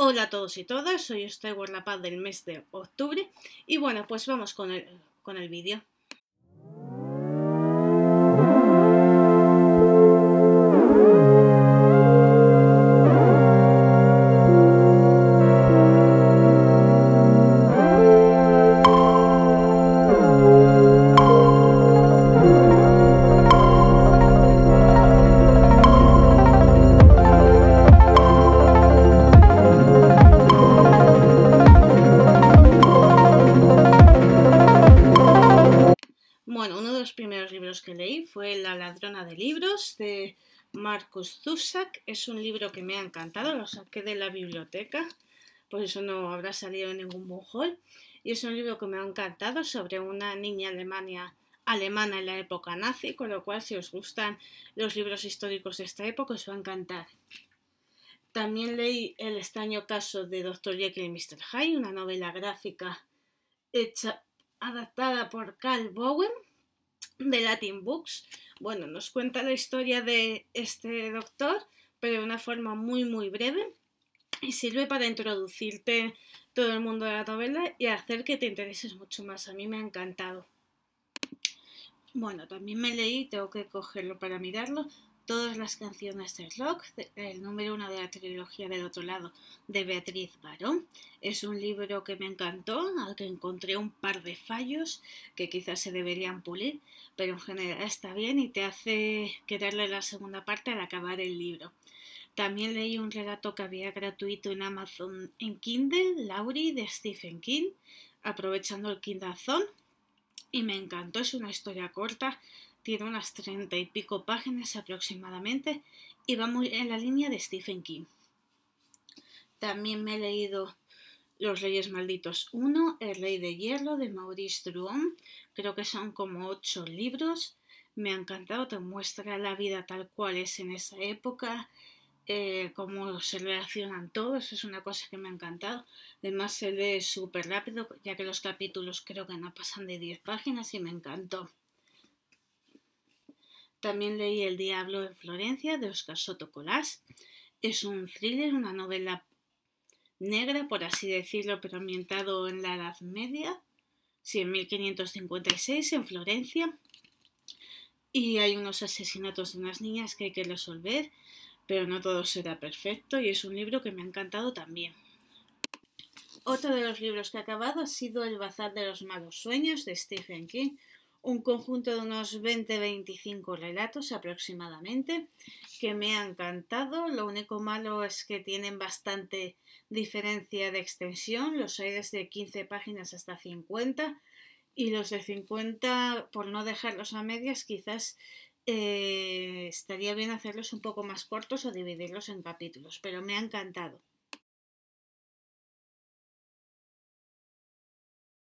Hola a todos y todas, soy estoy por la paz del mes de octubre y bueno, pues vamos con el, con el vídeo. Bueno, uno de los primeros libros que leí fue La ladrona de libros de Marcus Zusak. Es un libro que me ha encantado, lo saqué de la biblioteca, por eso no habrá salido en ningún bujol. Y es un libro que me ha encantado sobre una niña alemania, alemana en la época nazi, con lo cual si os gustan los libros históricos de esta época os va a encantar. También leí El extraño caso de Dr. Jekyll y Mr. Hyde, una novela gráfica hecha adaptada por Carl Bowen de Latin Books. Bueno, nos cuenta la historia de este doctor, pero de una forma muy, muy breve. Y sirve para introducirte todo el mundo de la novela y hacer que te intereses mucho más. A mí me ha encantado. Bueno, también me leí, tengo que cogerlo para mirarlo, todas las canciones del rock, el número uno de la trilogía del otro lado de Beatriz Barón. Es un libro que me encantó, al que encontré un par de fallos que quizás se deberían pulir, pero en general está bien y te hace quererle la segunda parte al acabar el libro. También leí un relato que había gratuito en Amazon en Kindle, Laurie de Stephen King, aprovechando el Kindle Zone, y me encantó. Es una historia corta tiene unas treinta y pico páginas aproximadamente y va muy en la línea de Stephen King. También me he leído Los Reyes Malditos 1, El Rey de Hierro de Maurice Druon, creo que son como ocho libros. Me ha encantado, te muestra la vida tal cual es en esa época, eh, cómo se relacionan todos, es una cosa que me ha encantado. Además se lee súper rápido, ya que los capítulos creo que no pasan de 10 páginas y me encantó. También leí El Diablo en Florencia de Oscar Soto Colás. Es un thriller, una novela negra, por así decirlo, pero ambientado en la Edad Media, sí, en 1556 en Florencia. Y hay unos asesinatos de unas niñas que hay que resolver, pero no todo será perfecto y es un libro que me ha encantado también. Otro de los libros que he acabado ha sido El Bazar de los Malos Sueños de Stephen King, un conjunto de unos 20-25 relatos aproximadamente que me han encantado. Lo único malo es que tienen bastante diferencia de extensión. Los hay desde 15 páginas hasta 50 y los de 50, por no dejarlos a medias, quizás eh, estaría bien hacerlos un poco más cortos o dividirlos en capítulos, pero me ha encantado.